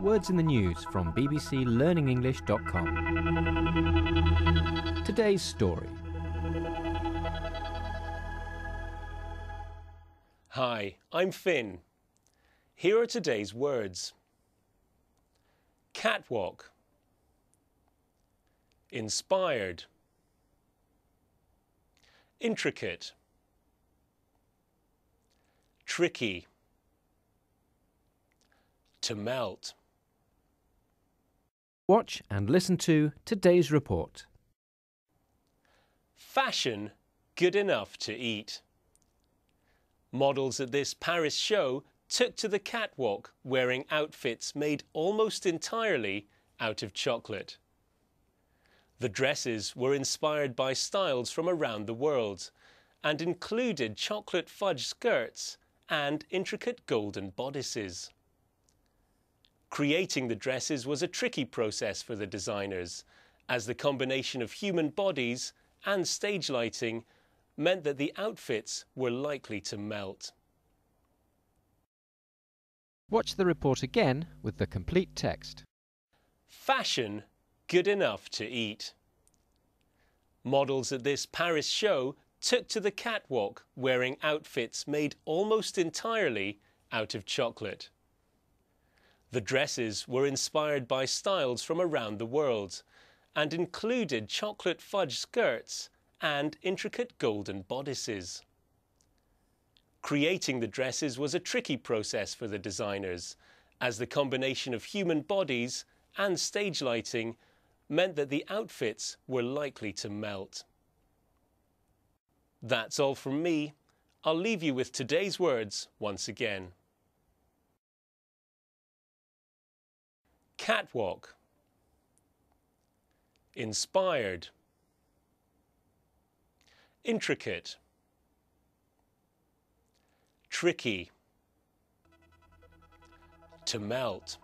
Words in the News from BBC Today's story. Hi, I'm Finn. Here are today's words Catwalk, Inspired, Intricate, Tricky to melt. Watch and listen to today's report. Fashion good enough to eat. Models at this Paris show took to the catwalk wearing outfits made almost entirely out of chocolate. The dresses were inspired by styles from around the world and included chocolate fudge skirts and intricate golden bodices. Creating the dresses was a tricky process for the designers, as the combination of human bodies and stage lighting meant that the outfits were likely to melt. Watch the report again with the complete text. Fashion good enough to eat. Models at this Paris show took to the catwalk wearing outfits made almost entirely out of chocolate. The dresses were inspired by styles from around the world and included chocolate fudge skirts and intricate golden bodices. Creating the dresses was a tricky process for the designers, as the combination of human bodies and stage lighting meant that the outfits were likely to melt. That's all from me. I'll leave you with today's words once again. Catwalk. Inspired. Intricate. Tricky. To melt.